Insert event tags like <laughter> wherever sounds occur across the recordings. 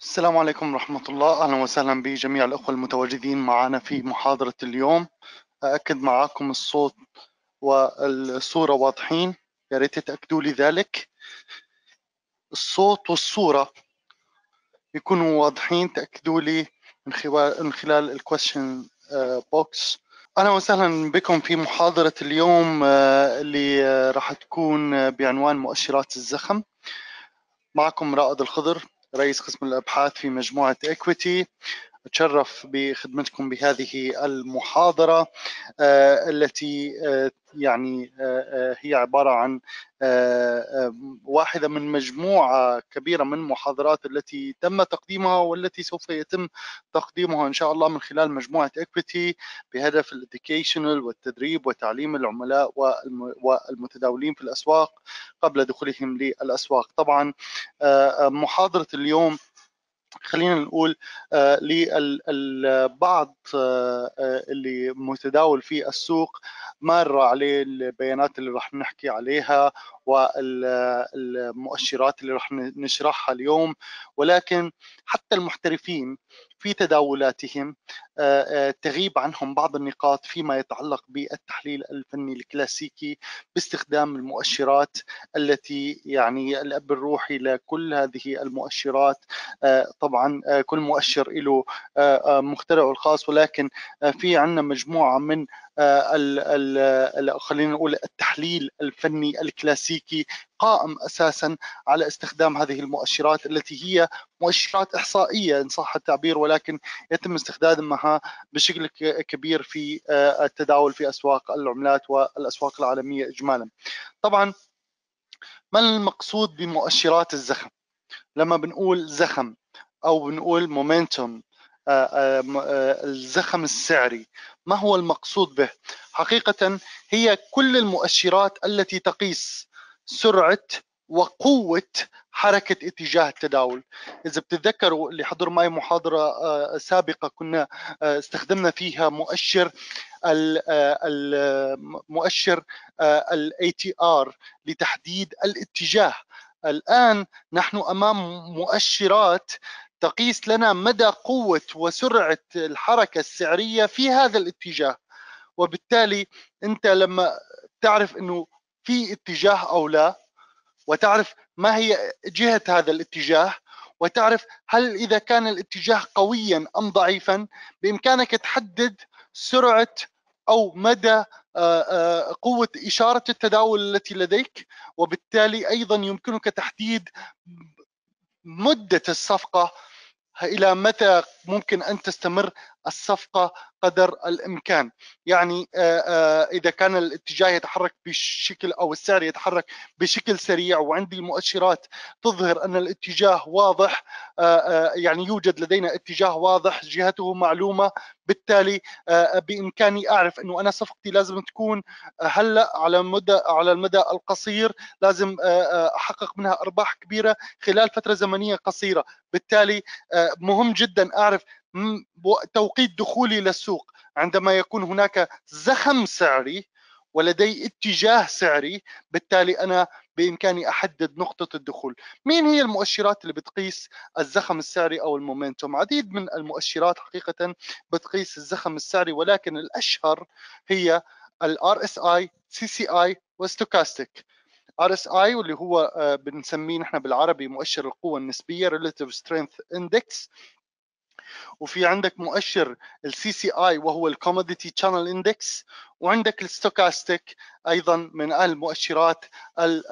السلام عليكم ورحمة الله أهلا وسهلا بجميع الأخوة المتواجدين معنا في محاضرة اليوم أأكد معكم الصوت والصورة واضحين يا ريت تأكدوا لي ذلك الصوت والصورة يكونوا واضحين تأكدوا لي من خلال من خلال الكويشن بوكس اهلا وسهلا بكم في محاضره اليوم آه، اللي آه، راح تكون آه، بعنوان مؤشرات الزخم معكم رائد الخضر رئيس قسم الابحاث في مجموعه اكويتي بتشرف بخدمتكم بهذه المحاضرة آه، التي آه، يعني آه، هي عبارة عن واحدة من مجموعة كبيرة من المحاضرات التي تم تقديمها والتي سوف يتم تقديمها إن شاء الله من خلال مجموعة إكويتي بهدف الإديوكيشنال والتدريب وتعليم العملاء والمتداولين في الأسواق قبل دخولهم للأسواق طبعا محاضرة اليوم خلينا نقول آه، للبعض آه، آه، اللي متداول في السوق مر عليه البيانات اللي راح نحكي عليها والمؤشرات اللي راح نشرحها اليوم ولكن حتى المحترفين في تداولاتهم آه، آه، تغيب عنهم بعض النقاط فيما يتعلق بالتحليل الفني الكلاسيكي باستخدام المؤشرات التي يعني الاب الروحي لكل هذه المؤشرات آه، طبعا كل مؤشر له مخترعه الخاص ولكن في عندنا مجموعه من آه، خلينا نقول التحليل الفني الكلاسيكي قائم اساسا على استخدام هذه المؤشرات التي هي مؤشرات احصائيه ان صح التعبير ولكن يتم استخدامها بشكل كبير في آه، التداول في اسواق العملات والاسواق العالميه اجمالا. طبعا ما المقصود بمؤشرات الزخم؟ لما بنقول زخم او بنقول مومنتوم آه، آه، آه، الزخم السعري ما هو المقصود به حقيقة هي كل المؤشرات التي تقيس سرعة وقوة حركة اتجاه التداول إذا بتتذكروا اللي حضر معي محاضرة سابقة كنا استخدمنا فيها مؤشر المؤشر الاي تي ار لتحديد الاتجاه الآن نحن أمام مؤشرات تقيس لنا مدى قوة وسرعة الحركة السعرية في هذا الاتجاه وبالتالي أنت لما تعرف أنه في اتجاه أو لا وتعرف ما هي جهة هذا الاتجاه وتعرف هل إذا كان الاتجاه قويا أم ضعيفا بإمكانك تحدد سرعة أو مدى آه، آه، قوة إشارة التداول التي لديك وبالتالي أيضا يمكنك تحديد مدة الصفقة إلى متى ممكن أن تستمر الصفقة قدر الإمكان يعني آه، آه، إذا كان الاتجاه يتحرك بشكل أو السعر يتحرك بشكل سريع وعندي مؤشرات تظهر أن الاتجاه واضح آه، يعني يوجد لدينا اتجاه واضح جهته معلومة بالتالي بامكاني اعرف انه انا صفقتي لازم تكون هلا على مدى على المدى القصير لازم احقق منها ارباح كبيره خلال فتره زمنيه قصيره بالتالي مهم جدا اعرف توقيت دخولي للسوق عندما يكون هناك زخم سعري ولدي اتجاه سعري بالتالي أنا بإمكاني أحدد نقطة الدخول مين هي المؤشرات اللي بتقيس الزخم السعري أو المومنتوم عديد من المؤشرات حقيقة بتقيس الزخم السعري ولكن الأشهر هي الار اس اي سي سي اي وستوكاستيك ار اس اي واللي هو آه، بنسميه نحن بالعربي مؤشر القوه النسبيه ريلاتيف سترينث اندكس وفي عندك مؤشر السي سي اي وهو الكوموديتي تشانل اندكس وعندك الستوكاستيك ايضا من المؤشرات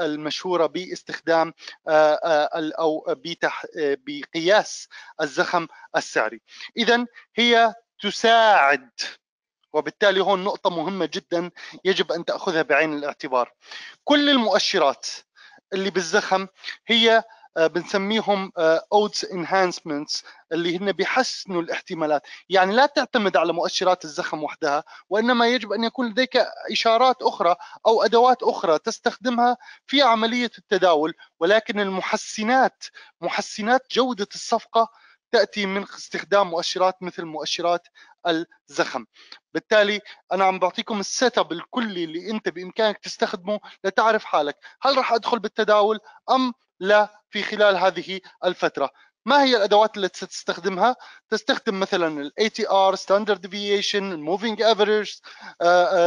المشهوره باستخدام آه، آه، او بقياس الزخم السعري اذا هي تساعد وبالتالي هون نقطة مهمة جدا يجب أن تأخذها بعين الاعتبار كل المؤشرات اللي بالزخم هي آه، بنسميهم اودز آه، انهانسمنتس اللي هن بيحسنوا الاحتمالات يعني لا تعتمد على مؤشرات الزخم وحدها وانما يجب ان يكون لديك اشارات اخرى او ادوات اخرى تستخدمها في عمليه التداول ولكن المحسنات محسنات جوده الصفقه تاتي من استخدام مؤشرات مثل مؤشرات الزخم بالتالي انا عم بعطيكم السيت اب الكلي اللي انت بامكانك تستخدمه لتعرف حالك هل راح ادخل بالتداول ام لا في خلال هذه الفتره ما هي الادوات التي ستستخدمها تستخدم مثلا الاي تي ار ستاندرد ديفيشن موفينج افريج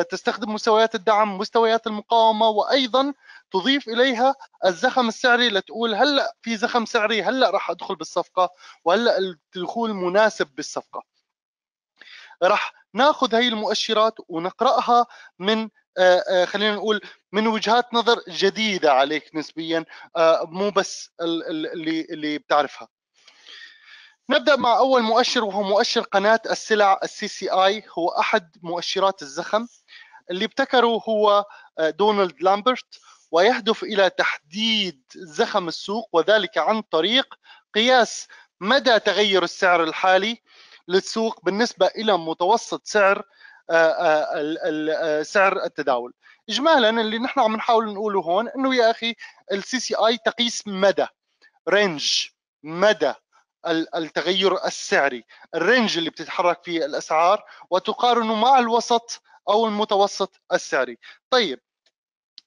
تستخدم مستويات الدعم مستويات المقاومه وايضا تضيف اليها الزخم السعري لتقول هلا في زخم سعري هلا راح ادخل بالصفقه وهلا الدخول مناسب بالصفقه راح ناخذ هي المؤشرات ونقراها من آه، آه، خلينا نقول من وجهات نظر جديده عليك نسبيا آه، مو بس اللي اللي بتعرفها نبدا مع اول مؤشر وهو مؤشر قناه السلع السي سي اي هو احد مؤشرات الزخم اللي ابتكره هو دونالد لامبرت ويهدف الى تحديد زخم السوق وذلك عن طريق قياس مدى تغير السعر الحالي للسوق بالنسبه الى متوسط سعر آه، آه، آه، سعر التداول اجمالا اللي نحن عم نحاول نقوله هون انه يا اخي السي سي اي تقيس مدى رينج مدى التغير السعري الرينج اللي بتتحرك فيه الاسعار وتقارنه مع الوسط او المتوسط السعري طيب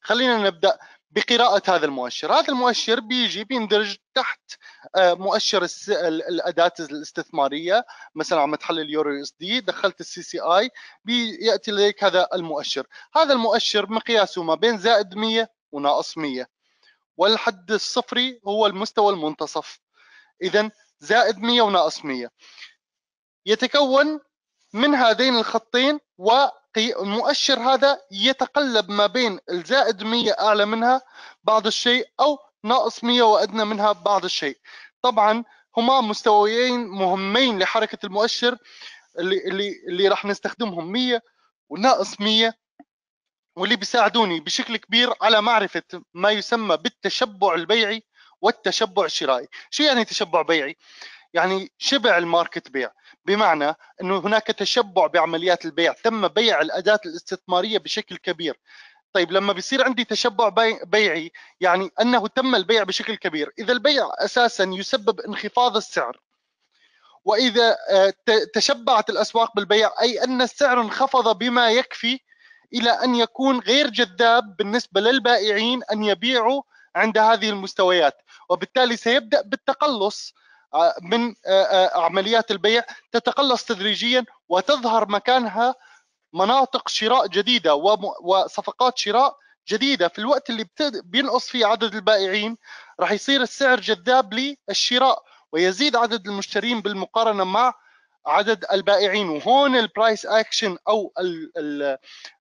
خلينا نبدا بقراءة هذا المؤشر هذا المؤشر بيجي بيندرج تحت آه، مؤشر الأداة الاستثمارية مثلا عم تحلل اليورو اس دي دخلت السي سي اي بيأتي لديك هذا المؤشر هذا المؤشر مقياسه ما بين زائد 100 وناقص 100 والحد الصفري هو المستوى المنتصف إذا زائد 100 وناقص 100 يتكون من هذين الخطين و المؤشر هذا يتقلب ما بين الزائد 100 أعلى منها بعض الشيء أو ناقص 100 وأدنى منها بعض الشيء طبعا هما مستويين مهمين لحركة المؤشر اللي, اللي, اللي راح نستخدمهم 100 وناقص 100 واللي بيساعدوني بشكل كبير على معرفة ما يسمى بالتشبع البيعي والتشبع الشرائي شو يعني تشبع بيعي؟ يعني شبع الماركت بيع بمعنى انه هناك تشبع بعمليات البيع تم بيع الاداه الاستثماريه بشكل كبير طيب لما بيصير عندي تشبع بيعي يعني انه تم البيع بشكل كبير اذا البيع اساسا يسبب انخفاض السعر واذا آه، تشبعت الاسواق بالبيع اي ان السعر انخفض بما يكفي الى ان يكون غير جذاب بالنسبه للبائعين ان يبيعوا عند هذه المستويات وبالتالي سيبدا بالتقلص آه، من آه، آه، عمليات البيع تتقلص تدريجيا وتظهر مكانها مناطق شراء جديده وصفقات شراء جديده في الوقت اللي بينقص فيه عدد البائعين راح يصير السعر جذاب للشراء ويزيد عدد المشترين بالمقارنه مع عدد البائعين وهون البرايس اكشن او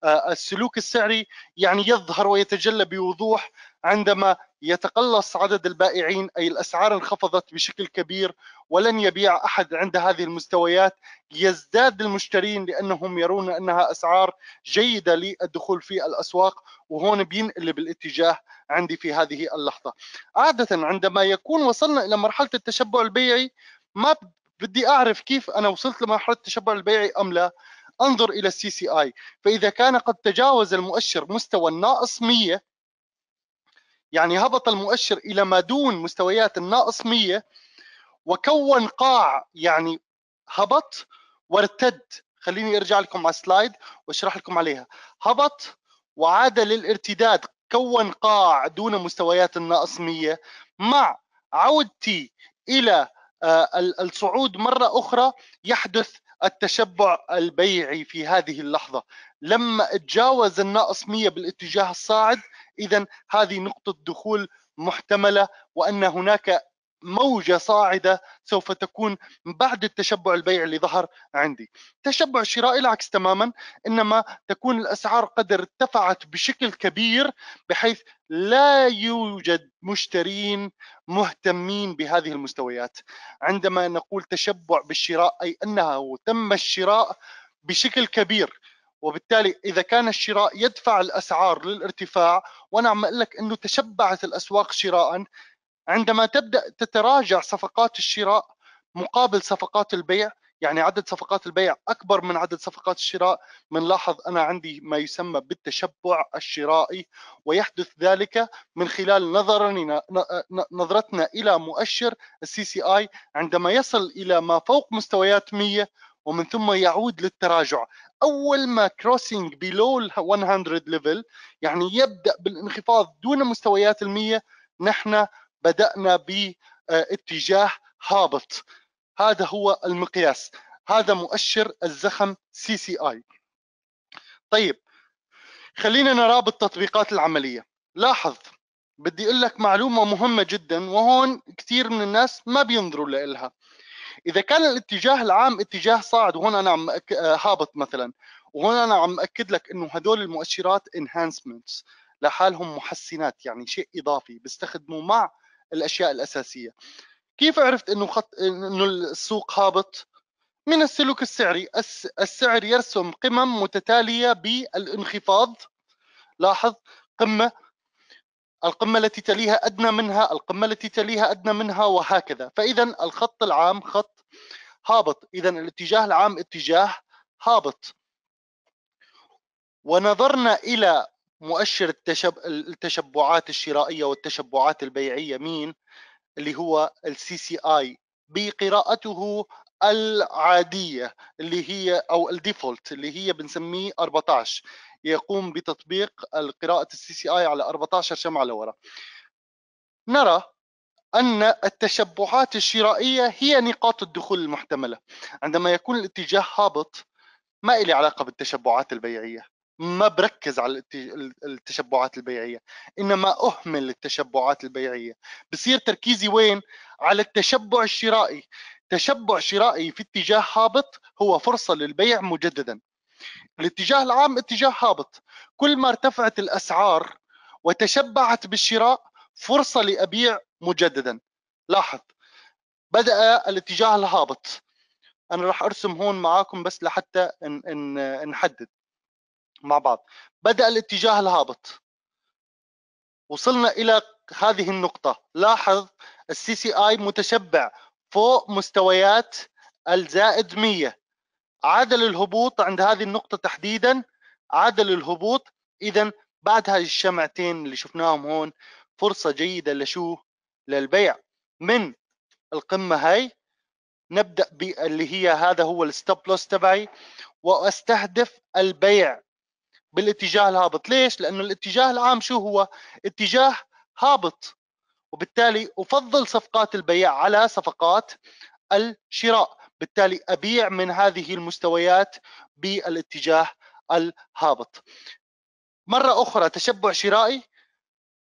السلوك السعري يعني يظهر ويتجلى بوضوح عندما يتقلص عدد البائعين أي الأسعار انخفضت بشكل كبير ولن يبيع أحد عند هذه المستويات يزداد المشترين لأنهم يرون أنها أسعار جيدة للدخول في الأسواق وهون بينقلب الاتجاه عندي في هذه اللحظة عادة عندما يكون وصلنا إلى مرحلة التشبع البيعي ما بدي أعرف كيف أنا وصلت لمرحلة التشبع البيعي أم لا انظر إلى السي سي آي فإذا كان قد تجاوز المؤشر مستوى الناقص 100 يعني هبط المؤشر إلى ما دون مستويات الناقص 100 وكون قاع يعني هبط وارتد خليني ارجع لكم على السلايد واشرح لكم عليها هبط وعاد للارتداد كون قاع دون مستويات الناقص 100 مع عودتي الى آه، الصعود مره اخرى يحدث التشبع البيعي في هذه اللحظه لما اتجاوز الناقص 100 بالاتجاه الصاعد اذا هذه نقطه دخول محتمله وان هناك موجة صاعدة سوف تكون بعد التشبع البيع اللي ظهر عندي تشبع الشراء العكس تماما إنما تكون الأسعار قد ارتفعت بشكل كبير بحيث لا يوجد مشترين مهتمين بهذه المستويات عندما نقول تشبع بالشراء أي أنه تم الشراء بشكل كبير وبالتالي اذا كان الشراء يدفع الاسعار للارتفاع وانا عم اقول لك انه تشبعت الاسواق شراء عندما تبدا تتراجع صفقات الشراء مقابل صفقات البيع يعني عدد صفقات البيع اكبر من عدد صفقات الشراء بنلاحظ انا عندي ما يسمى بالتشبع الشرائي ويحدث ذلك من خلال نظرنا نظرتنا الى مؤشر السي سي اي عندما يصل الى ما فوق مستويات 100 ومن ثم يعود للتراجع اول ما كروسنج بيلو 100 ليفل يعني يبدا بالانخفاض دون مستويات المية نحن بدانا باتجاه آه، هابط هذا هو المقياس هذا مؤشر الزخم سي سي اي طيب خلينا نرى بالتطبيقات العمليه لاحظ بدي اقول لك معلومه مهمه جدا وهون كثير من الناس ما بينظروا لها اذا كان الاتجاه العام اتجاه صاعد وهون انا عم آه، هابط مثلا وهون انا عم اكد لك انه هدول المؤشرات enhancements لحالهم محسنات يعني شيء اضافي بيستخدموا مع الاشياء الاساسيه كيف عرفت انه خط انه السوق هابط من السلوك السعري السعر يرسم قمم متتاليه بالانخفاض لاحظ قمه القمة التي تليها أدنى منها القمة التي تليها أدنى منها وهكذا فإذا الخط العام خط هابط إذا الاتجاه العام اتجاه هابط ونظرنا إلى مؤشر التشب... التشبعات الشرائية والتشبعات البيعية مين اللي هو السي سي اي بقراءته العادية اللي هي أو الديفولت اللي هي بنسميه 14 يقوم بتطبيق القراءة السي سي اي على 14 شمعة لورا نرى أن التشبعات الشرائية هي نقاط الدخول المحتملة عندما يكون الاتجاه هابط ما إلي علاقة بالتشبعات البيعية ما بركز على التشبعات البيعية إنما أهمل التشبعات البيعية بصير تركيزي وين؟ على التشبع الشرائي تشبع شرائي في اتجاه هابط هو فرصة للبيع مجددا الاتجاه العام اتجاه هابط كل ما ارتفعت الأسعار وتشبعت بالشراء فرصة لأبيع مجددا لاحظ بدأ الاتجاه الهابط أنا راح أرسم هون معاكم بس لحتى نحدد مع بعض بدأ الاتجاه الهابط وصلنا إلى هذه النقطة لاحظ السي سي آي متشبع فوق مستويات الزائد 100 عدل الهبوط عند هذه النقطة تحديدا عدل الهبوط إذا بعد هذه الشمعتين اللي شفناهم هون فرصة جيدة لشو للبيع من القمة هاي نبدأ باللي هي هذا هو الستوب لوس تبعي واستهدف البيع بالاتجاه الهابط ليش لانه الاتجاه العام شو هو اتجاه هابط وبالتالي افضل صفقات البيع على صفقات الشراء بالتالي أبيع من هذه المستويات بالاتجاه الهابط مرة أخرى تشبع شرائي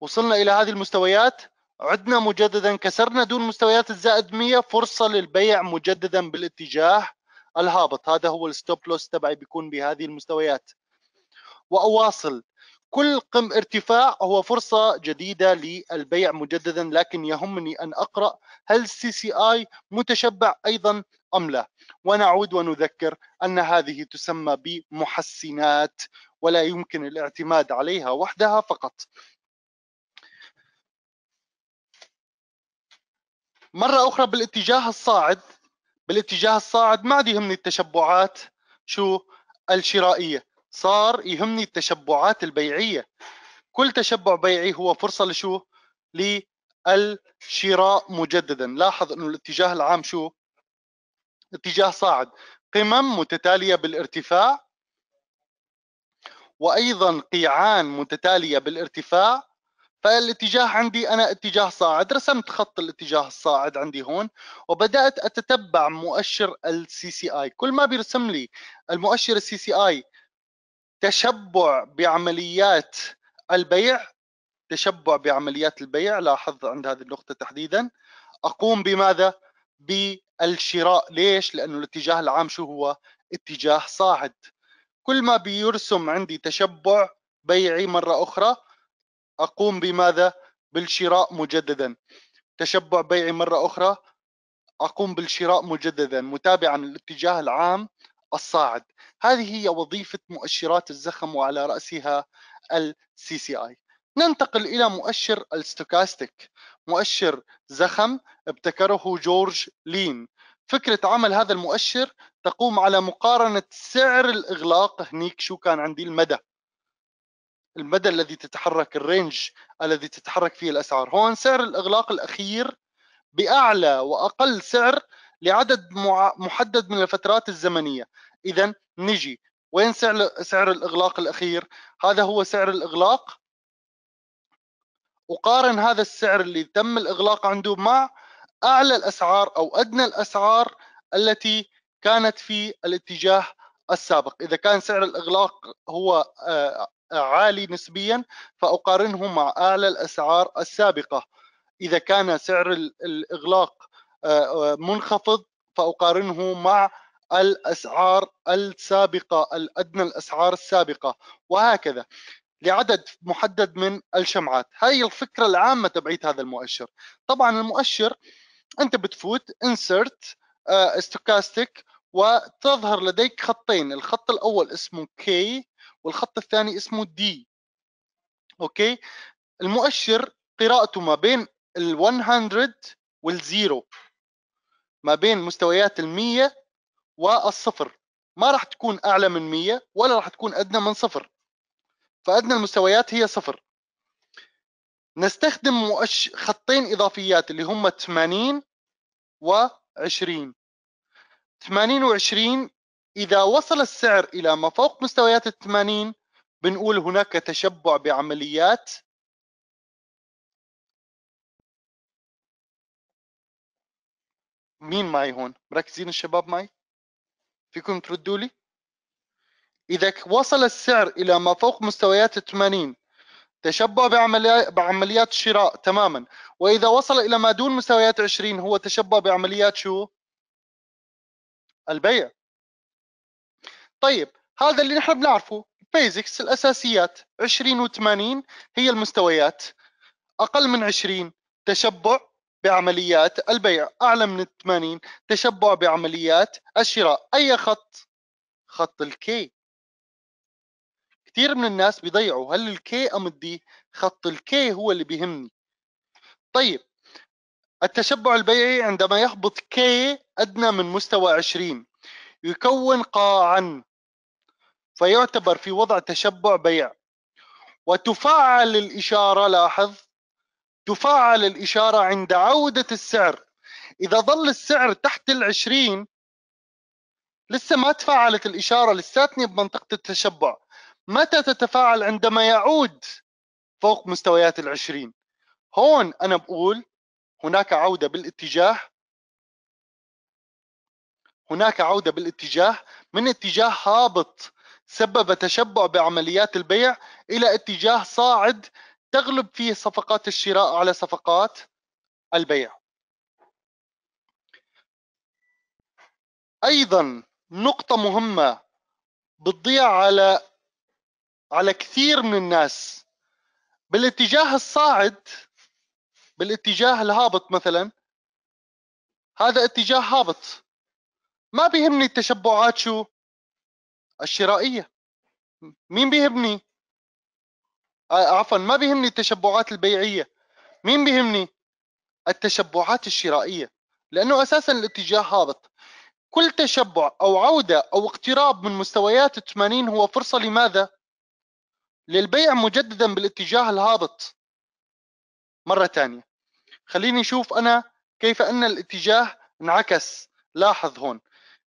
وصلنا إلى هذه المستويات عدنا مجددا كسرنا دون مستويات الزائد 100 فرصة للبيع مجددا بالاتجاه الهابط هذا هو الستوب لوس تبعي بيكون بهذه المستويات وأواصل كل قم ارتفاع هو فرصة جديدة للبيع مجددا لكن يهمني أن أقرأ هل سي سي آي متشبع أيضا أم لا ونعود ونذكر أن هذه تسمى بمحسنات ولا يمكن الاعتماد عليها وحدها فقط مرة أخرى بالاتجاه الصاعد بالاتجاه الصاعد ما عاد يهمني التشبعات شو الشرائية صار يهمني التشبعات البيعيه كل تشبع بيعي هو فرصه لشو للشراء مجددا لاحظ انه الاتجاه العام شو اتجاه صاعد قمم متتاليه بالارتفاع وايضا قيعان متتاليه بالارتفاع فالاتجاه عندي انا اتجاه صاعد رسمت خط الاتجاه الصاعد عندي هون وبدات اتتبع مؤشر السي سي اي كل ما بيرسم لي المؤشر السي سي اي تشبع بعمليات البيع تشبع بعمليات البيع لاحظ عند هذه النقطة تحديدا أقوم بماذا؟ بالشراء ليش؟ لأنه الاتجاه العام شو هو؟ اتجاه صاعد كل ما بيرسم عندي تشبع بيعي مرة أخرى أقوم بماذا؟ بالشراء مجددا تشبع بيعي مرة أخرى أقوم بالشراء مجددا متابعا الاتجاه العام الصاعد هذه هي وظيفة مؤشرات الزخم وعلى رأسها السي سي اي ننتقل إلى مؤشر الستوكاستيك مؤشر زخم ابتكره جورج لين فكرة عمل هذا المؤشر تقوم على مقارنة سعر الإغلاق هنيك شو كان عندي المدى المدى الذي تتحرك الرينج الذي تتحرك فيه الأسعار هون سعر الإغلاق الأخير بأعلى وأقل سعر لعدد محدد من الفترات الزمنيه اذا نجي وين سعر سعر الاغلاق الاخير هذا هو سعر الاغلاق اقارن هذا السعر اللي تم الاغلاق عنده مع اعلى الاسعار او ادنى الاسعار التي كانت في الاتجاه السابق اذا كان سعر الاغلاق هو آه، آه، عالي نسبيا فاقارنه مع اعلى الاسعار السابقه اذا كان سعر الاغلاق منخفض فأقارنه مع الأسعار السابقة الأدنى الأسعار السابقة وهكذا لعدد محدد من الشمعات هاي الفكرة العامة تبعيت هذا المؤشر طبعا المؤشر أنت بتفوت insert آه، stochastic وتظهر لديك خطين الخط الأول اسمه K والخط الثاني اسمه D أوكي المؤشر قراءته ما بين ال 100 والزيرو ما بين مستويات ال100 والصفر ما راح تكون اعلى من 100 ولا راح تكون ادنى من صفر فادنى المستويات هي صفر نستخدم مؤش... خطين اضافيات اللي هم 80 و20 80 و20 اذا وصل السعر الى ما فوق مستويات ال 80 بنقول هناك تشبع بعمليات مين معي هون مركزين الشباب معي فيكم تردوا لي إذا وصل السعر إلى ما فوق مستويات 80 تشبع بعمليات شراء تماما وإذا وصل إلى ما دون مستويات 20 هو تشبع بعمليات شو البيع طيب هذا اللي نحن بنعرفه بيزكس الأساسيات 20 و 80 هي المستويات أقل من 20 تشبع بعمليات البيع أعلى من 80 تشبع بعمليات الشراء أي خط؟ خط الكي كثير من الناس بيضيعوا هل الكي أم الدي؟ خط الكي هو اللي بيهمني طيب التشبع البيعي عندما يهبط كي أدنى من مستوى 20 يكون قاعا فيعتبر في وضع تشبع بيع وتفعل الإشارة لاحظ تفعل الإشارة عند عودة السعر إذا ظل السعر تحت العشرين لسه ما تفعلت الإشارة لساتني بمنطقة التشبع متى تتفاعل عندما يعود فوق مستويات العشرين هون أنا بقول هناك عودة بالاتجاه هناك عودة بالاتجاه من اتجاه هابط سبب تشبع بعمليات البيع إلى اتجاه صاعد تغلب فيه صفقات الشراء على صفقات البيع ايضا نقطة مهمة بتضيع على على كثير من الناس بالاتجاه الصاعد بالاتجاه الهابط مثلا هذا اتجاه هابط ما بيهمني التشبعات شو الشرائية مين بيهمني آه، عفوا ما بيهمني التشبعات البيعيه مين بيهمني التشبعات الشرائيه لانه اساسا الاتجاه هابط كل تشبع او عوده او اقتراب من مستويات 80 هو فرصه لماذا؟ للبيع مجددا بالاتجاه الهابط مره ثانيه خليني اشوف انا كيف ان الاتجاه انعكس لاحظ هون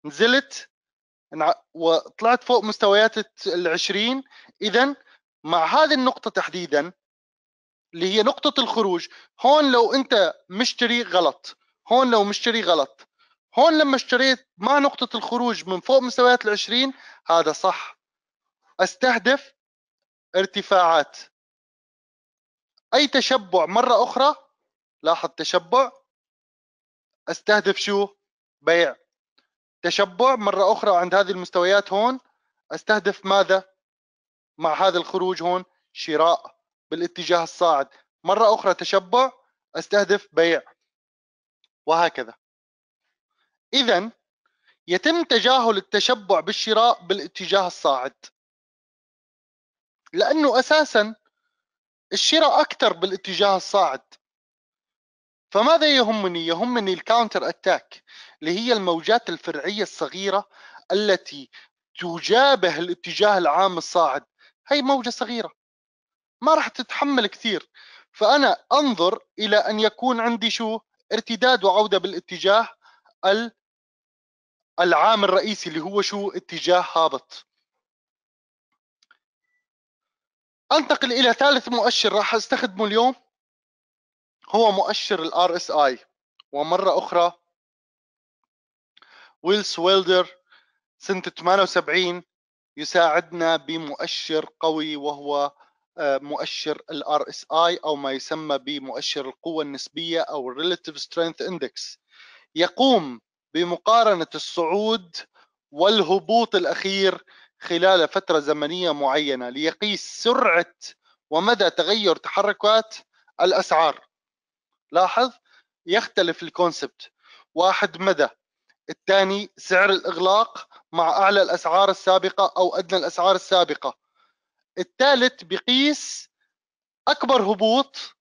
نزلت وطلعت فوق مستويات ال 20 اذا مع هذه النقطه تحديدا اللي هي نقطه الخروج هون لو انت مشتري غلط هون لو مشتري غلط هون لما اشتريت مع نقطه الخروج من فوق مستويات ال20 هذا صح استهدف ارتفاعات اي تشبع مره اخرى لاحظ تشبع استهدف شو بيع تشبع مره اخرى عند هذه المستويات هون استهدف ماذا مع هذا الخروج هون شراء بالاتجاه الصاعد مرة أخرى تشبع استهدف بيع وهكذا إذا يتم تجاهل التشبع بالشراء بالاتجاه الصاعد لأنه أساسا الشراء أكثر بالاتجاه الصاعد فماذا يهمني؟ يهمني الكاونتر أتاك اللي هي الموجات الفرعية الصغيرة التي تجابه الاتجاه العام الصاعد هي موجة صغيرة ما راح تتحمل كثير فأنا أنظر إلى أن يكون عندي شو ارتداد وعودة بالاتجاه العام الرئيسي اللي هو شو اتجاه هابط انتقل الى ثالث مؤشر راح استخدمه اليوم هو مؤشر الار اس اي ومره اخرى ويلس ويلدر سنه 78 يساعدنا بمؤشر قوي وهو آه، مؤشر ال RSI او ما يسمى بمؤشر القوة النسبية او Relative Strength Index يقوم بمقارنة الصعود والهبوط الأخير خلال فترة زمنية معينة ليقيس سرعة ومدى تغير تحركات الأسعار لاحظ يختلف الكونسبت واحد مدى الثاني سعر الإغلاق مع اعلى الاسعار السابقه او ادنى الاسعار السابقه الثالث بقيس اكبر هبوط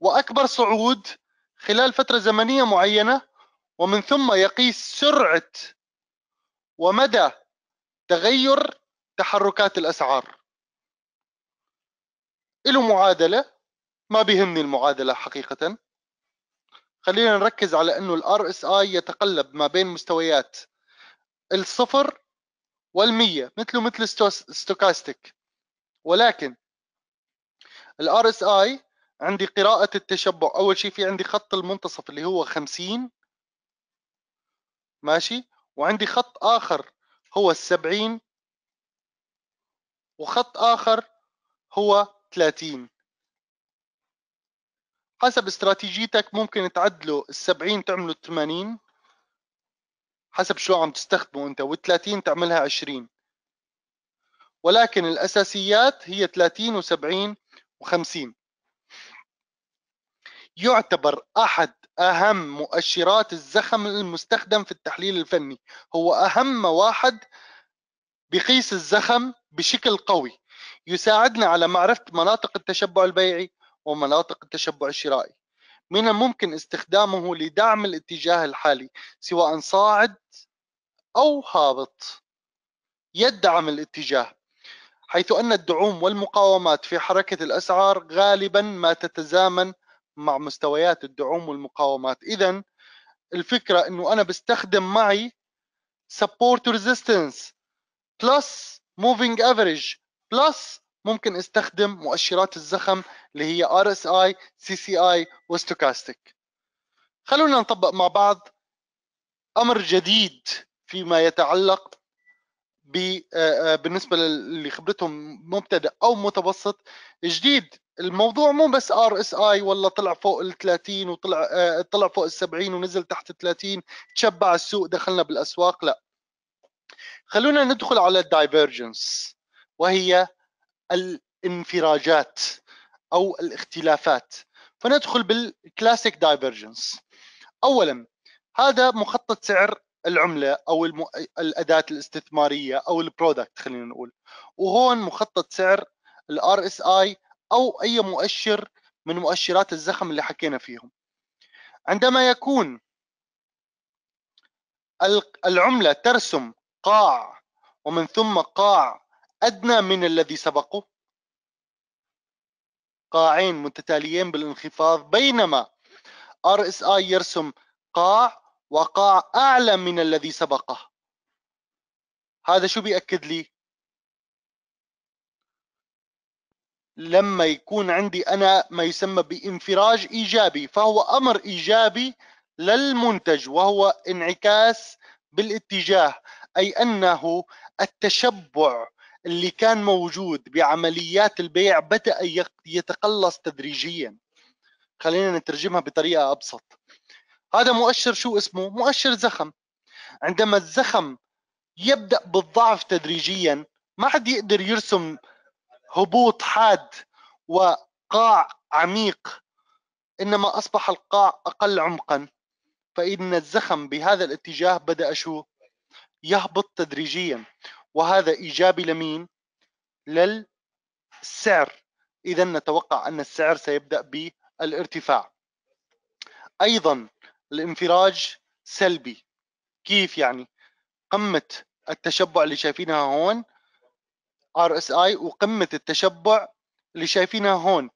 واكبر صعود خلال فتره زمنيه معينه ومن ثم يقيس سرعه ومدى تغير تحركات الاسعار له معادله ما بيهمني المعادله حقيقه خلينا نركز على انه الار اس اي يتقلب ما بين مستويات الصفر والمية مثله مثل ستوكاستيك ولكن ال RSI عندي قراءة التشبع أول شيء في عندي خط المنتصف اللي هو خمسين ماشي وعندي خط آخر هو السبعين وخط آخر هو ثلاثين حسب استراتيجيتك ممكن تعدله السبعين تعمله الثمانين حسب شو عم تستخدمه انت وال30 تعملها 20 ولكن الاساسيات هي 30 و70 و50 يعتبر احد اهم مؤشرات الزخم المستخدم في التحليل الفني هو اهم واحد بقيس الزخم بشكل قوي يساعدنا على معرفه مناطق التشبع البيعي ومناطق التشبع الشرائي من الممكن استخدامه لدعم الاتجاه الحالي سواء صاعد أو هابط يدعم الاتجاه حيث أن الدعوم والمقاومات في حركة الأسعار غالبا ما تتزامن مع مستويات الدعوم والمقاومات إذا الفكرة أنه أنا بستخدم معي support resistance plus moving average plus ممكن استخدم مؤشرات الزخم اللي هي RSI, CCI وستوكاستيك خلونا نطبق مع بعض امر جديد فيما يتعلق آه، آه، بالنسبه اللي خبرتهم مبتدئ او متوسط جديد الموضوع مو بس ار اس اي والله طلع فوق ال 30 وطلع آه، طلع فوق ال 70 ونزل تحت ال 30 تشبع السوق دخلنا بالاسواق لا خلونا ندخل على الدايفرجنس وهي الانفراجات او الاختلافات فندخل بالكلاسيك دايفرجنس اولا هذا مخطط سعر العمله او الم... الاداه الاستثماريه او البرودكت خلينا نقول وهون مخطط سعر الار اس اي او اي مؤشر من مؤشرات الزخم اللي حكينا فيهم عندما يكون العمله ترسم قاع ومن ثم قاع أدنى من الذي سبقه قاعين متتاليين بالانخفاض بينما RSI يرسم قاع وقاع أعلى من الذي سبقه هذا شو بيأكد لي لما يكون عندي أنا ما يسمى بانفراج إيجابي فهو أمر إيجابي للمنتج وهو انعكاس بالاتجاه أي أنه التشبع اللي كان موجود بعمليات البيع بدأ يتقلص تدريجيا خلينا نترجمها بطريقة أبسط هذا مؤشر شو اسمه؟ مؤشر زخم عندما الزخم يبدأ بالضعف تدريجيا ما حد يقدر يرسم هبوط حاد وقاع عميق إنما أصبح القاع أقل عمقا فإن الزخم بهذا الاتجاه بدأ شو؟ يهبط تدريجيا وهذا إيجابي لمين؟ للسعر إذا نتوقع أن السعر سيبدأ بالارتفاع أيضا الانفراج سلبي كيف يعني؟ قمة التشبع اللي شايفينها هون ار اس اي وقمة التشبع اللي شايفينها هون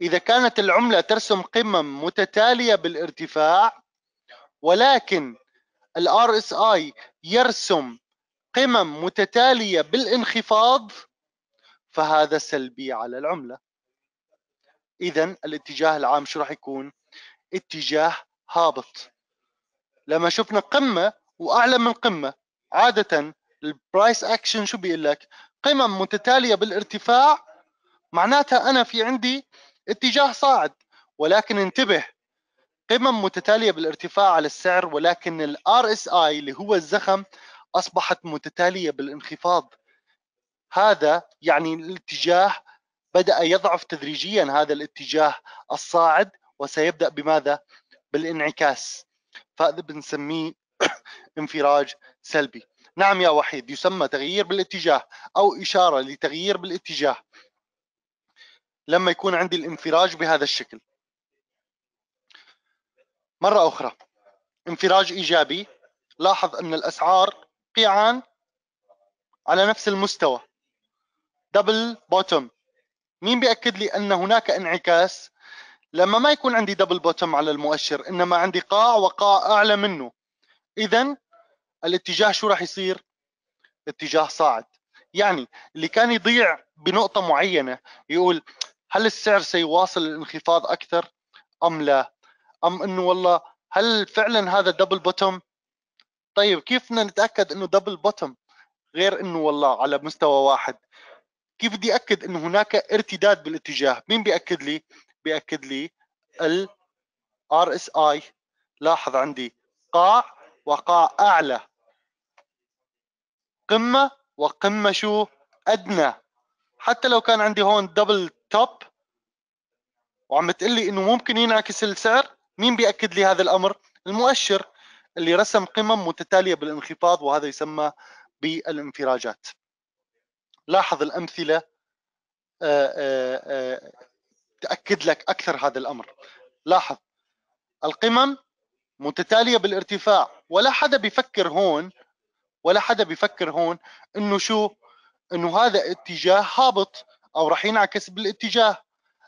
إذا كانت العملة ترسم قمم متتالية بالارتفاع ولكن الار اس اي يرسم قمم متتاليه بالانخفاض فهذا سلبي على العمله اذا الاتجاه العام شو راح يكون اتجاه هابط لما شفنا قمه واعلى من قمه عاده البرايس اكشن شو بيقول لك قمم متتاليه بالارتفاع معناتها انا في عندي اتجاه صاعد ولكن انتبه قمم متتاليه بالارتفاع على السعر ولكن الار اس اي اللي هو الزخم اصبحت متتاليه بالانخفاض هذا يعني الاتجاه بدا يضعف تدريجيا هذا الاتجاه الصاعد وسيبدا بماذا بالانعكاس فهذا بنسميه <coughs> انفراج سلبي نعم يا وحيد يسمى تغيير بالاتجاه او اشاره لتغيير بالاتجاه لما يكون عندي الانفراج بهذا الشكل مره اخرى انفراج ايجابي لاحظ ان الاسعار قيعان على نفس المستوى دبل بوتوم مين بيأكد لي أن هناك انعكاس لما ما يكون عندي دبل بوتوم على المؤشر إنما عندي قاع وقاع أعلى منه إذا الاتجاه شو راح يصير اتجاه صاعد يعني اللي كان يضيع بنقطة معينة يقول هل السعر سيواصل الانخفاض أكثر أم لا أم أنه والله هل فعلا هذا دبل بوتوم طيب كيف بدنا نتاكد انه دبل بوتم غير انه والله على مستوى واحد كيف بدي اكد انه هناك ارتداد بالاتجاه مين بياكد لي بياكد لي ال ار اس اي لاحظ عندي قاع وقاع اعلى قمه وقمه شو ادنى حتى لو كان عندي هون دبل توب وعم تقول لي انه ممكن ينعكس السعر مين بياكد لي هذا الامر المؤشر اللي رسم قمم متتاليه بالانخفاض وهذا يسمى بالانفراجات لاحظ الامثله آه، آه، آه، تاكد لك اكثر هذا الامر لاحظ القمم متتاليه بالارتفاع ولا حدا بيفكر هون ولا حدا بيفكر هون انه شو انه هذا اتجاه هابط او راح ينعكس بالاتجاه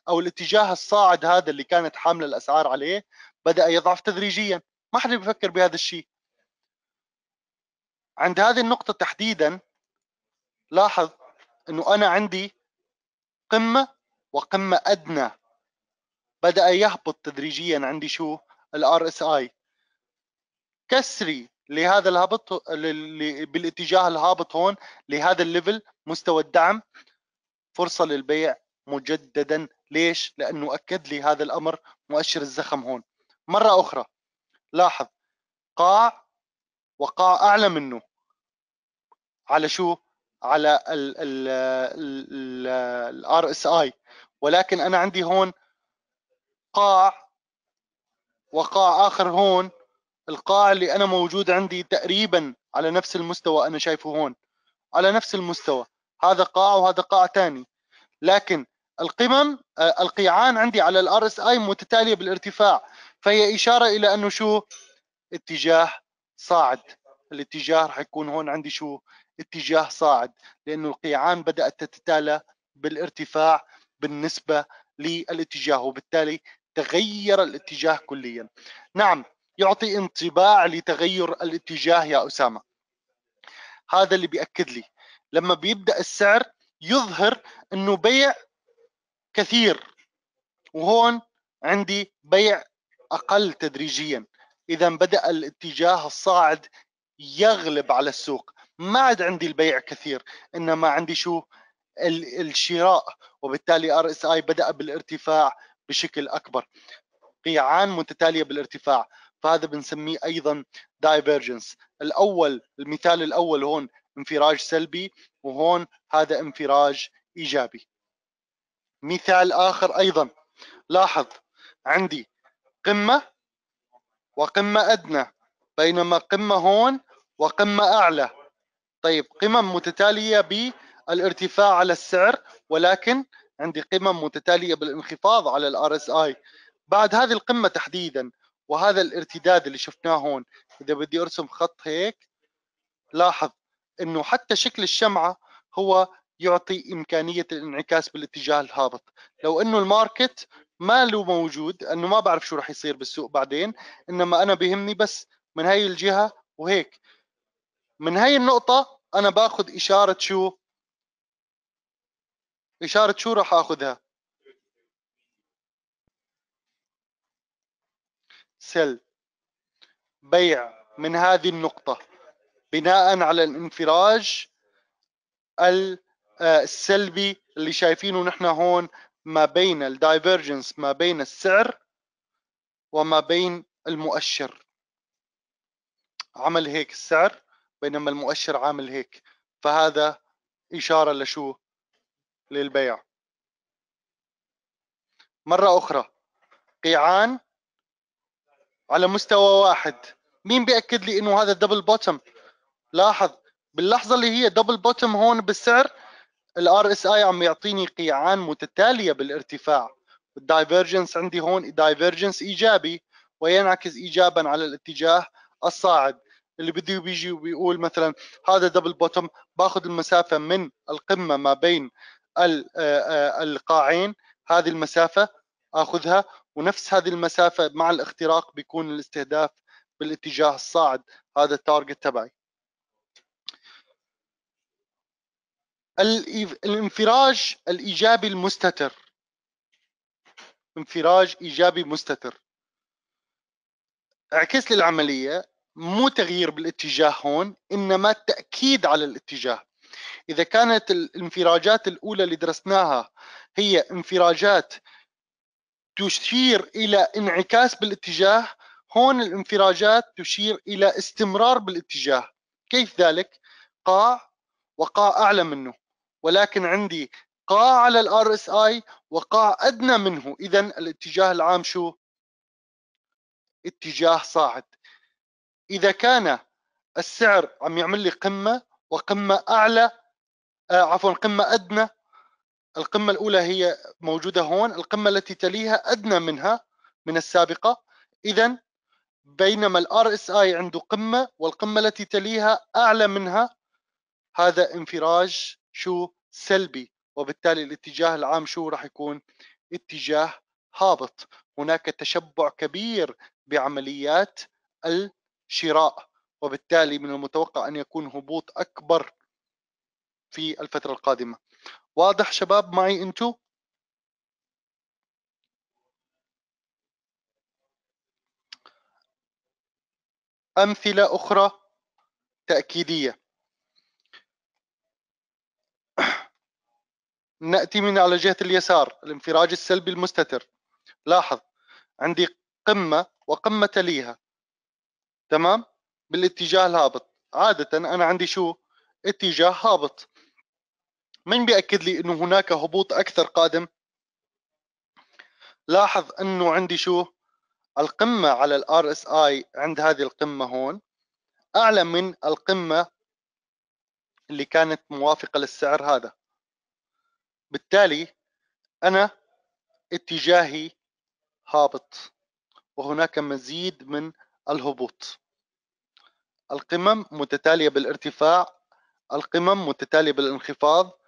او الاتجاه الصاعد هذا اللي كانت حامله الاسعار عليه بدا يضعف تدريجيا ما حد بيفكر بهذا الشيء عند هذه النقطة تحديدا لاحظ انه انا عندي قمة وقمة ادنى بدأ يهبط تدريجيا عندي شو الار اس اي كسري لهذا الهبط بالاتجاه الهابط هون لهذا الليفل مستوى الدعم فرصة للبيع مجددا ليش؟ لأنه أكد لي هذا الأمر مؤشر الزخم هون مرة أخرى لاحظ قاع وقاع اعلى منه على شو على الار اس اي ولكن انا عندي هون قاع وقاع اخر هون القاع اللي انا موجود عندي تقريبا على نفس المستوى انا شايفه هون على نفس المستوى هذا قاع وهذا قاع ثاني لكن القمم آه، القيعان عندي على الار اس اي متتاليه بالارتفاع فهي اشاره الى انه شو اتجاه صاعد الاتجاه رح يكون هون عندي شو اتجاه صاعد لانه القيعان بدات تتتالى بالارتفاع بالنسبه للاتجاه وبالتالي تغير الاتجاه كليا نعم يعطي انطباع لتغير الاتجاه يا اسامه هذا اللي بياكد لي لما بيبدا السعر يظهر انه بيع كثير وهون عندي بيع أقل تدريجيا إذا بدأ الاتجاه الصاعد يغلب على السوق ما عاد عندي البيع كثير إنما عندي شو الشراء وبالتالي ار اس اي بدا بالارتفاع بشكل اكبر قيعان متتاليه بالارتفاع فهذا بنسميه ايضا دايفرجنس الاول المثال الاول هون انفراج سلبي وهون هذا انفراج ايجابي مثال اخر ايضا لاحظ عندي قمة وقمة أدنى بينما قمة هون وقمة أعلى طيب قمم متتالية بالارتفاع على السعر ولكن عندي قمم متتالية بالانخفاض على الـ RSI بعد هذه القمة تحديدا وهذا الارتداد اللي شفناه هون إذا بدي أرسم خط هيك لاحظ أنه حتى شكل الشمعة هو يعطي إمكانية الانعكاس بالاتجاه الهابط لو أنه الماركت ما له موجود انه ما بعرف شو راح يصير بالسوق بعدين انما انا بهمني بس من هاي الجهه وهيك من هاي النقطه انا باخذ اشاره شو اشاره شو راح اخذها سل بيع من هذه النقطة بناء على الانفراج آه، السلبي اللي شايفينه نحن هون ما بين الدايفرجنس ما بين السعر وما بين المؤشر عمل هيك السعر بينما المؤشر عامل هيك فهذا إشارة لشو للبيع مرة أخرى قيعان على مستوى واحد مين بيأكد لي إنه هذا دبل بوتم لاحظ باللحظة اللي هي دبل بوتم هون بالسعر الار اس اي عم يعطيني قيعان متتاليه بالارتفاع الدايفرجنس عندي هون دايفرجنس ايجابي وينعكس ايجابا على الاتجاه الصاعد اللي بده بيجي وبيقول مثلا هذا دبل بوتوم باخذ المسافه من القمه ما بين آه، آه، القاعين هذه المسافه اخذها ونفس هذه المسافه مع الاختراق بيكون الاستهداف بالاتجاه الصاعد هذا التارجت تبعي الانفراج الإيجابي المستتر انفراج إيجابي مستتر اعكس لي العملية مو تغيير بالاتجاه هون إنما تأكيد على الاتجاه إذا كانت الانفراجات الأولى اللي درسناها هي انفراجات تشير إلى انعكاس بالاتجاه هون الانفراجات تشير إلى استمرار بالاتجاه كيف ذلك؟ قاع وقاع أعلى منه ولكن عندي قاع على الار اس اي وقاع ادنى منه اذا الاتجاه العام شو اتجاه صاعد اذا كان السعر عم يعمل لي قمه وقمه اعلى آه عفوا قمه ادنى القمه الاولى هي موجوده هون القمه التي تليها ادنى منها من السابقه اذا بينما الار اس اي عنده قمه والقمه التي تليها اعلى منها هذا انفراج شو سلبي وبالتالي الاتجاه العام شو راح يكون اتجاه هابط هناك تشبع كبير بعمليات الشراء وبالتالي من المتوقع ان يكون هبوط اكبر في الفتره القادمه واضح شباب معي انتو امثله اخرى تاكيديه ناتي من على جهه اليسار الانفراج السلبي المستتر لاحظ عندي قمه وقمه تليها تمام بالاتجاه الهابط عاده انا عندي شو اتجاه هابط من بياكد لي انه هناك هبوط اكثر قادم لاحظ انه عندي شو القمه على الار اس اي عند هذه القمه هون اعلى من القمه اللي كانت موافقه للسعر هذا بالتالي أنا اتجاهي هابط وهناك مزيد من الهبوط القمم متتالية بالارتفاع القمم متتالية بالانخفاض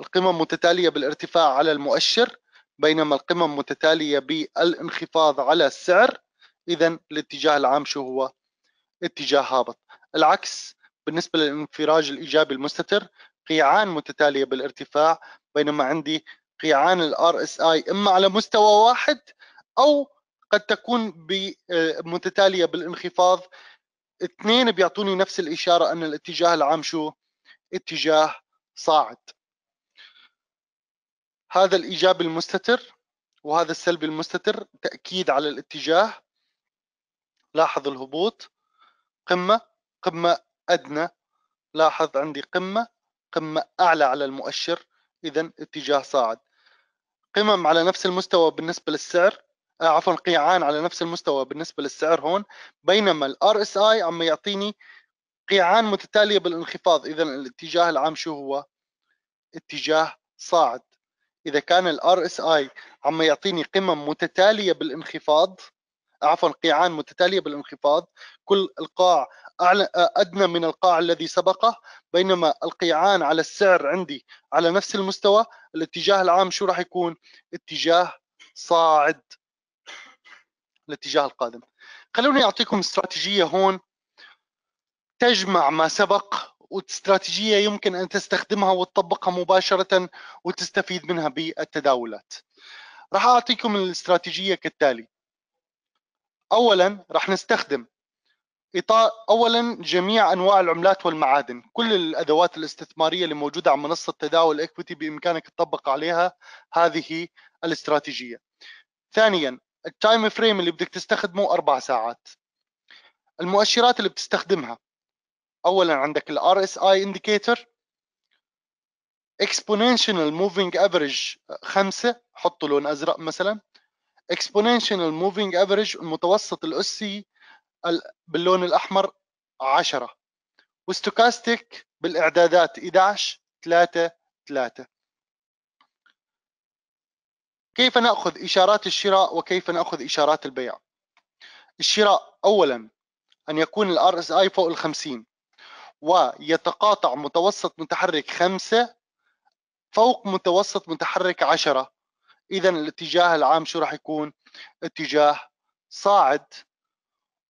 القمم متتالية بالارتفاع على المؤشر بينما القمم متتالية بالانخفاض على السعر إذا الاتجاه العام شو هو اتجاه هابط العكس بالنسبة للانفراج الإيجابي المستتر قيعان متتاليه بالارتفاع بينما عندي قيعان الار اس اي اما على مستوى واحد او قد تكون آه، متتاليه بالانخفاض اثنين بيعطوني نفس الاشاره ان الاتجاه العام شو اتجاه صاعد هذا الايجابي المستتر وهذا السلبي المستتر تاكيد على الاتجاه لاحظ الهبوط قمه قمه ادنى لاحظ عندي قمه قمة أعلى على المؤشر إذا اتجاه صاعد قمم على نفس المستوى بالنسبة للسعر آه، عفوا قيعان على نفس المستوى بالنسبة للسعر هون بينما الـ RSI عم يعطيني قيعان متتالية بالانخفاض إذا الاتجاه العام شو هو اتجاه صاعد إذا كان الـ RSI عم يعطيني قمم متتالية بالانخفاض عفوا قيعان متتاليه بالانخفاض كل القاع ادنى من القاع الذي سبقه بينما القيعان على السعر عندي على نفس المستوى الاتجاه العام شو راح يكون اتجاه صاعد الاتجاه القادم خلوني اعطيكم استراتيجيه هون تجمع ما سبق واستراتيجيه يمكن ان تستخدمها وتطبقها مباشره وتستفيد منها بالتداولات راح اعطيكم الاستراتيجيه كالتالي اولا راح نستخدم إطار اولا جميع انواع العملات والمعادن كل الادوات الاستثماريه اللي موجوده على منصه تداول اكويتي بامكانك تطبق عليها هذه الاستراتيجيه ثانيا التايم فريم اللي بدك تستخدمه اربع ساعات المؤشرات اللي بتستخدمها اولا عندك الار اس اي انديكيتور اكسبوننشال موفينج افريج خمسة حطوا لون ازرق مثلا exponential moving average المتوسط الاسي باللون الاحمر 10 وستوكاستيك بالاعدادات 11 3 3 كيف ناخذ اشارات الشراء وكيف ناخذ اشارات البيع الشراء اولا ان يكون الار اس اي فوق ال 50 ويتقاطع متوسط متحرك 5 فوق متوسط متحرك 10 اذا الاتجاه العام شو راح يكون اتجاه صاعد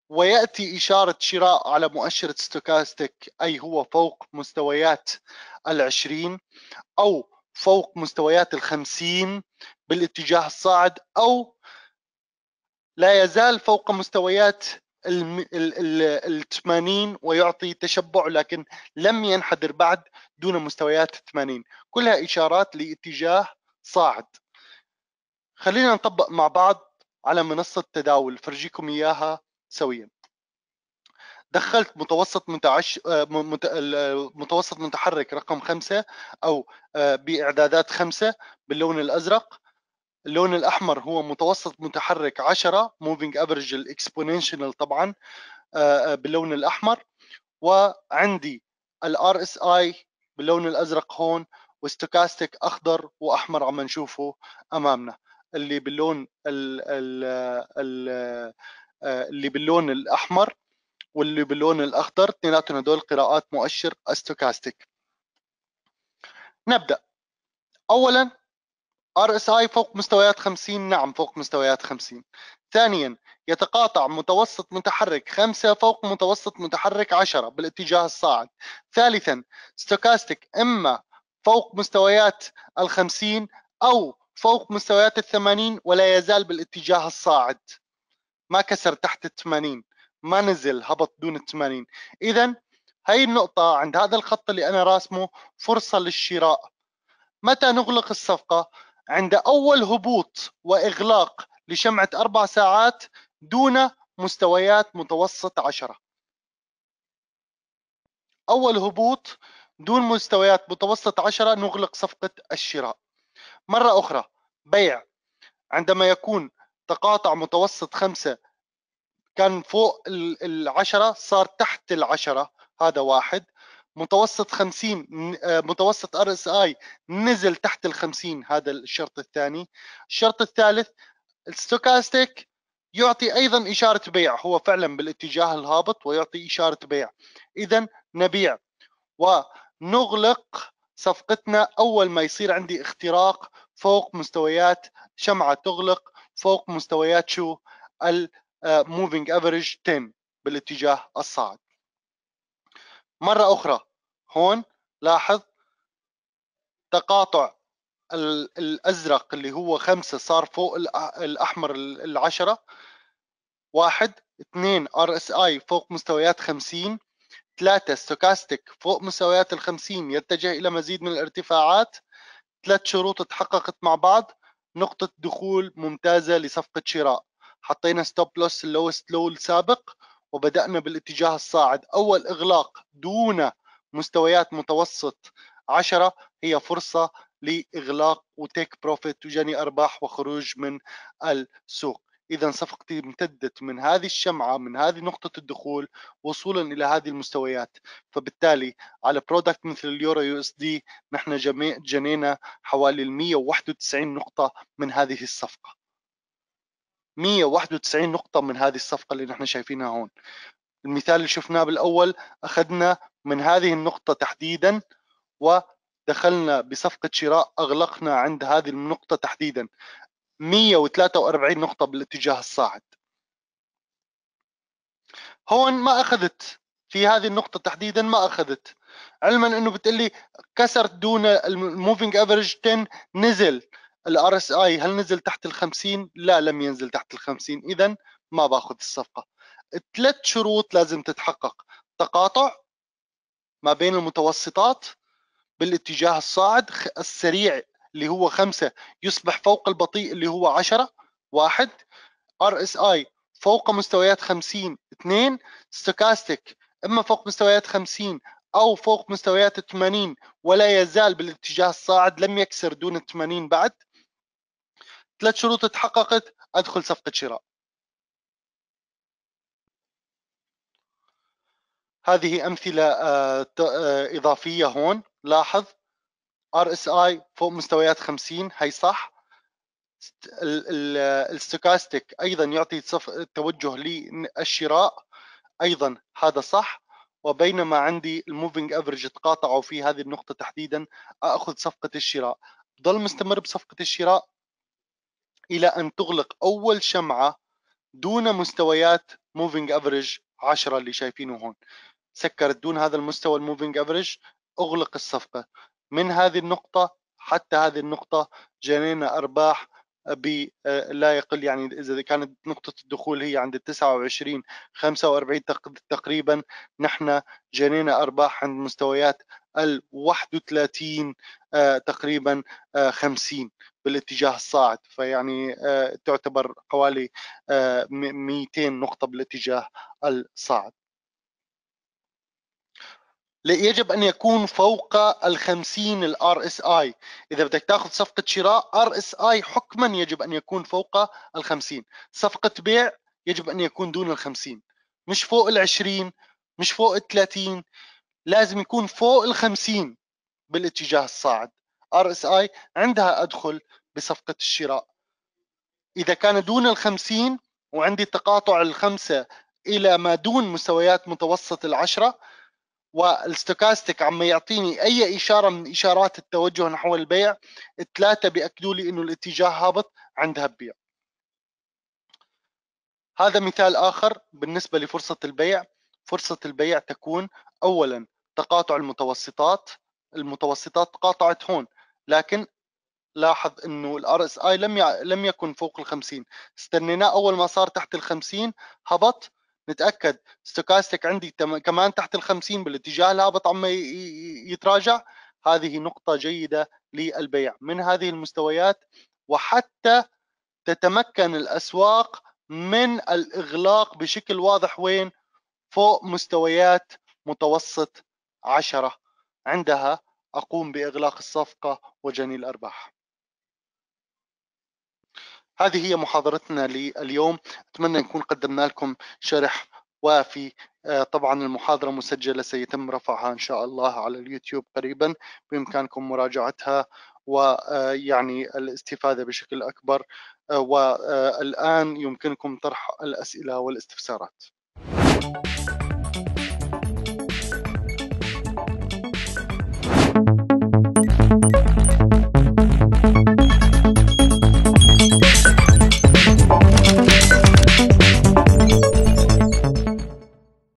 وياتي اشاره شراء على مؤشر ستوكاستيك اي هو فوق مستويات ال20 او فوق مستويات ال50 بالاتجاه الصاعد او لا يزال فوق مستويات ال 80 ويعطي تشبع لكن لم ينحدر بعد دون مستويات 80 كلها اشارات لاتجاه صاعد خلينا نطبق مع بعض على منصة تداول فرجيكم إياها سويا دخلت متوسط متعش آه، متوسط متحرك رقم خمسة أو آه، بإعدادات خمسة باللون الأزرق اللون الأحمر هو متوسط متحرك عشرة موفينج average الإكسبونينشنال طبعا آه، باللون الأحمر وعندي الار اس اي باللون الأزرق هون وستوكاستيك أخضر وأحمر عم نشوفه أمامنا اللي باللون الـ الـ الـ آه، اللي باللون الاحمر واللي باللون الاخضر اثنيناتهم هذول قراءات مؤشر استوكاستيك نبدا اولا ار اس اي فوق مستويات 50 نعم فوق مستويات 50 ثانيا يتقاطع متوسط متحرك 5 فوق متوسط متحرك 10 بالاتجاه الصاعد ثالثا ستوكاستيك اما فوق مستويات ال 50 او فوق مستويات الثمانين ولا يزال بالاتجاه الصاعد ما كسر تحت الثمانين ما نزل هبط دون الثمانين إذا هاي النقطة عند هذا الخط اللي أنا راسمه فرصة للشراء متى نغلق الصفقة؟ عند أول هبوط وإغلاق لشمعة أربع ساعات دون مستويات متوسط عشرة أول هبوط دون مستويات متوسط عشرة نغلق صفقة الشراء مرة أخرى بيع عندما يكون تقاطع متوسط خمسة كان فوق العشرة صار تحت العشرة هذا واحد متوسط 50 آه، متوسط ار اس اي نزل تحت ال 50 هذا الشرط الثاني الشرط الثالث الستوكاستيك يعطي ايضا اشاره بيع هو فعلا بالاتجاه الهابط ويعطي اشاره بيع اذا نبيع ونغلق صفقتنا اول ما يصير عندي اختراق فوق مستويات شمعه تغلق فوق مستويات شو الموفينج افريج 10 بالاتجاه الصاعد مره اخرى هون لاحظ تقاطع الازرق اللي هو خمسة صار فوق الاحمر العشرة واحد اثنين ار اس اي فوق مستويات خمسين ثلاثة ستوكاستيك فوق مستويات ال 50 يتجه إلى مزيد من الارتفاعات ثلاث شروط تحققت مع بعض نقطة دخول ممتازة لصفقة شراء حطينا ستوب لوس اللوست لو السابق وبدأنا بالاتجاه الصاعد أول إغلاق دون مستويات متوسط 10 هي فرصة لإغلاق وتيك بروفيت وجني أرباح وخروج من السوق إذا صفقتي امتدت من هذه الشمعة من هذه نقطة الدخول وصولا إلى هذه المستويات فبالتالي على برودكت مثل اليورو يو اس دي نحن جنينا حوالي ال 191 نقطة من هذه الصفقة 191 نقطة من هذه الصفقة اللي نحن شايفينها هون المثال اللي شفناه بالأول أخذنا من هذه النقطة تحديدا ودخلنا بصفقة شراء أغلقنا عند هذه النقطة تحديدا 143 نقطة بالاتجاه الصاعد هون ما أخذت في هذه النقطة تحديدا ما أخذت علما أنه بتقلي كسرت دون الموفينج افريج 10 نزل الار اس اي هل نزل تحت ال 50 لا لم ينزل تحت ال 50 اذا ما باخذ الصفقه ثلاث شروط لازم تتحقق تقاطع ما بين المتوسطات بالاتجاه الصاعد السريع اللي هو خمسة يصبح فوق البطيء اللي هو عشرة واحد ار اس اي فوق مستويات 50 2 ستوكاستيك اما فوق مستويات 50 او فوق مستويات 80 ولا يزال بالاتجاه الصاعد لم يكسر دون الثمانين 80 بعد ثلاث شروط تحققت ادخل صفقه شراء هذه امثله آه، آه، اضافيه هون لاحظ ار اس اي فوق مستويات 50 هي صح الستوكاستيك ايضا يعطي توجه للشراء ايضا هذا صح وبينما عندي الموفينج افريج تقاطعوا في هذه النقطه تحديدا اخذ صفقه الشراء ضل مستمر بصفقه الشراء الى ان تغلق اول شمعه دون مستويات موفينج افريج 10 اللي شايفينه هون سكرت دون هذا المستوى الموفينج افريج اغلق الصفقه من هذه النقطة حتى هذه النقطة جنينا أرباح آه، لا يقل يعني إذا كانت نقطة الدخول هي عند 29 45 تقريبا نحن جنينا أرباح عند مستويات ال 31 آه، تقريبا 50 آه، بالاتجاه الصاعد فيعني تعتبر حوالي 200 نقطة بالاتجاه الصاعد يجب ان يكون فوق ال 50 الار اس اي اذا بدك تاخذ صفقه شراء ار اس اي حكما يجب ان يكون فوق ال 50 صفقه بيع يجب ان يكون دون ال 50 مش فوق ال 20 مش فوق ال 30 لازم يكون فوق ال 50 بالاتجاه الصاعد ار اس اي عندها ادخل بصفقه الشراء اذا كان دون ال 50 وعندي تقاطع الخمسه الى ما دون مستويات متوسط العشره والستوكاستيك عم يعطيني اي اشاره من اشارات التوجه نحو البيع الثلاثه بياكدوا لي انه الاتجاه هابط عندها ببيع هذا مثال اخر بالنسبه لفرصه البيع فرصه البيع تكون اولا تقاطع المتوسطات المتوسطات تقاطعت هون لكن لاحظ انه الار اس اي لم لم يكن فوق ال 50 استنيناه اول ما صار تحت ال 50 هبط نتاكد ستوكاستيك عندي كمان تحت ال 50 بالاتجاه الهابط عم يتراجع هذه نقطة جيدة للبيع من هذه المستويات وحتى تتمكن الاسواق من الاغلاق بشكل واضح وين فوق مستويات متوسط عشرة عندها اقوم باغلاق الصفقة وجني الارباح هذه هي محاضرتنا لليوم أتمنى نكون قدمنا لكم شرح وافي آه، طبعا المحاضرة مسجلة سيتم رفعها إن شاء الله على اليوتيوب قريبا بإمكانكم مراجعتها ويعني آه، الاستفادة بشكل أكبر آه، والآن يمكنكم طرح الأسئلة والاستفسارات